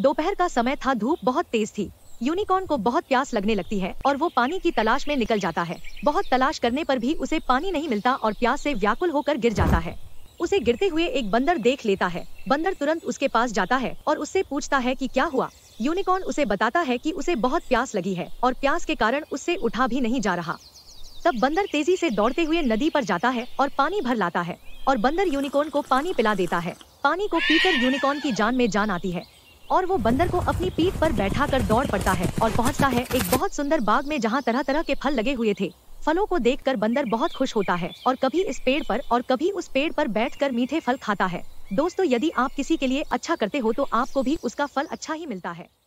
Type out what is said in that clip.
दोपहर का समय था धूप बहुत तेज थी यूनिकॉर्न को बहुत प्यास लगने लगती है और वो पानी की तलाश में निकल जाता है बहुत तलाश करने पर भी उसे पानी नहीं मिलता और प्यास से व्याकुल होकर गिर जाता है उसे गिरते हुए एक बंदर देख लेता है बंदर तुरंत उसके पास जाता है और उससे पूछता है कि क्या हुआ यूनिकॉर्न उसे बताता है कि उसे बहुत प्यास लगी है और प्यास के कारण उससे उठा भी नहीं जा रहा तब बंदर तेजी से दौड़ते हुए नदी पर जाता है और पानी भर लाता है और बंदर यूनिकॉर्न को पानी पिला देता है पानी को पीकर यूनिकॉर्न की जान में जान आती है और वो बंदर को अपनी पीठ पर बैठा कर दौड़ पड़ता है और पहुंचता है एक बहुत सुंदर बाग में जहाँ तरह तरह के फल लगे हुए थे फलों को देखकर बंदर बहुत खुश होता है और कभी इस पेड़ पर और कभी उस पेड़ पर बैठकर मीठे फल खाता है दोस्तों यदि आप किसी के लिए अच्छा करते हो तो आपको भी उसका फल अच्छा ही मिलता है